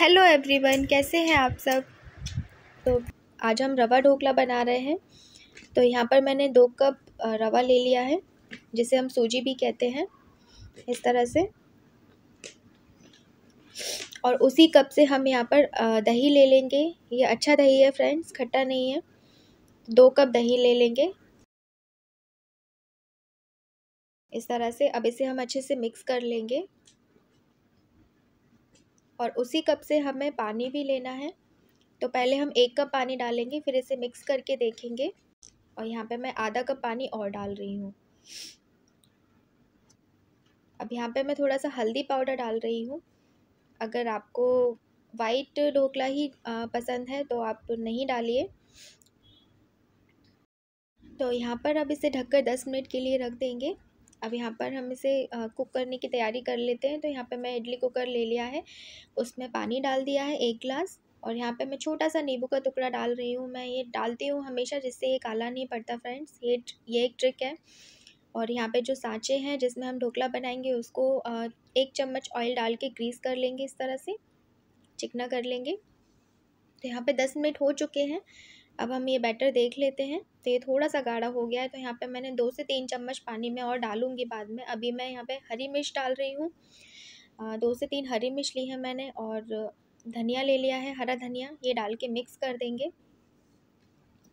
hello everyone कैसे हैं आप सब तो आज हम रवा ढोकला बना रहे हैं तो यहाँ पर मैंने दो कप रवा ले लिया है जिसे हम सूजी भी कहते हैं इस तरह से और उसी कप से हम यहाँ पर दही ले लेंगे ये अच्छा दही है फ्रेंड्स खट्टा नहीं है दो कप दही ले लेंगे इस तरह से अब इसे हम अच्छे से मिक्स कर लेंगे और उसी कप से हमें पानी भी लेना है तो पहले हम एक कप पानी डालेंगे फिर इसे मिक्स करके देखेंगे और यहाँ पे मैं आधा कप पानी और डाल रही हूँ अब यहाँ पे मैं थोड़ा सा हल्दी पाउडर डाल रही हूँ अगर आपको वाइट ढोकला ही पसंद है तो आप नहीं डालिए तो यहाँ पर अब इसे ढककर दस मिनट के लिए रख देंगे अब यहाँ पर हम इसे कुक करने की तैयारी कर लेते हैं तो यहाँ पे मैं इडली कुकर ले लिया है उसमें पानी डाल दिया है एक गिलास और यहाँ पे मैं छोटा सा नींबू का टुकड़ा डाल रही हूँ मैं ये डालती हूँ हमेशा जिससे ये काला नहीं पड़ता फ्रेंड्स ये ये एक ट्रिक है और यहाँ पे जो सांचे हैं जिसमें हम ढोकला बनाएंगे उसको एक चम्मच ऑयल डाल के ग्रीस कर लेंगे इस तरह से चिकना कर लेंगे तो यहाँ पे दस मिनट हो चुके हैं अब हम ये बैटर देख लेते हैं तो ये थोड़ा सा गाढ़ा हो गया है तो यहाँ पे मैंने दो से तीन चम्मच पानी में और डालूंगी बाद में अभी मैं यहाँ पे हरी मिर्च डाल रही हूँ दो से तीन हरी मिर्च ली है मैंने और धनिया ले लिया है हरा धनिया ये डाल के मिक्स कर देंगे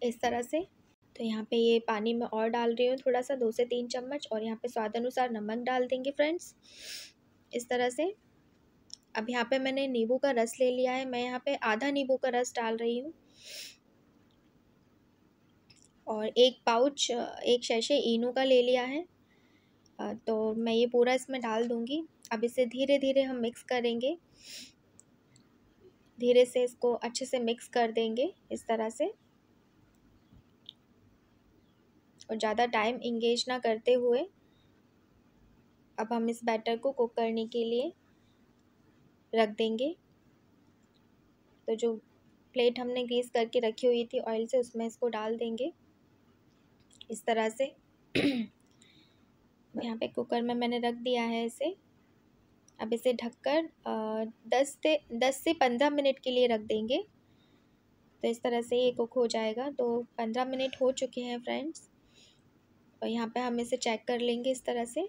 इस तरह से तो यहाँ पे ये पानी में और डाल रही हूँ थोड़ा सा दो से तीन चम्मच और यहाँ पे स्वाद अनुसार नमक डाल देंगे फ्रेंड्स इस तरह से अब यहाँ पे मैंने नींबू का रस ले लिया है मैं यहाँ पे आधा नींबू का रस डाल रही हूँ और एक पाउच एक शैशे इनो का ले लिया है तो मैं ये पूरा इसमें डाल दूँगी अब इसे धीरे धीरे हम मिक्स करेंगे धीरे से इसको अच्छे से मिक्स कर देंगे इस तरह से और ज़्यादा टाइम इंगेज ना करते हुए अब हम इस बैटर को कुक करने के लिए रख देंगे तो जो प्लेट हमने ग्रीस करके रखी हुई थी ऑयल से उसमें इसको डाल देंगे इस तरह से यहाँ पे कुकर में मैंने रख दिया है इसे अब इसे ढककर दस से दस से पंद्रह मिनट के लिए रख देंगे तो इस तरह से ये कुक हो जाएगा तो पंद्रह मिनट हो चुके हैं फ्रेंड्स और यहाँ पे हम इसे चेक कर लेंगे इस तरह से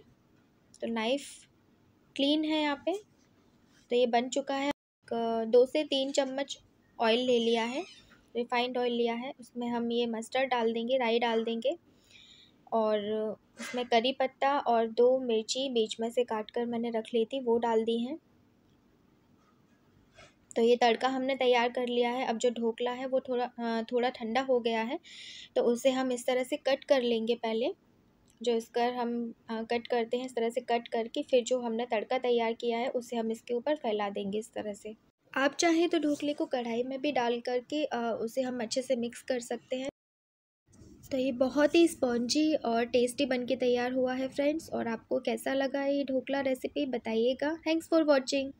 तो नाइफ़ क्लीन है यहाँ पे तो ये बन चुका है दो से तीन चम्मच ऑयल ले लिया है रिफाइंड ऑयल लिया है उसमें हम ये मस्टर्ड डाल देंगे राई डाल देंगे और उसमें करी पत्ता और दो मिर्ची बीच में से काट कर मैंने रख ली थी वो डाल दी हैं तो ये तड़का हमने तैयार कर लिया है अब जो ढोकला है वो थोड़ा थोड़ा ठंडा हो गया है तो उसे हम इस तरह से कट कर लेंगे पहले जो इसका हम कट करते हैं इस तरह से कट करके फिर जो हमने तड़का तैयार किया है उसे हम इसके ऊपर फैला देंगे इस तरह से आप चाहें तो ढोकले को कढ़ाई में भी डाल करके उसे हम अच्छे से मिक्स कर सकते हैं तो ये बहुत ही स्पॉन्जी और टेस्टी बन के तैयार हुआ है फ्रेंड्स और आपको कैसा लगा ये ढोकला रेसिपी बताइएगा थैंक्स फॉर वॉचिंग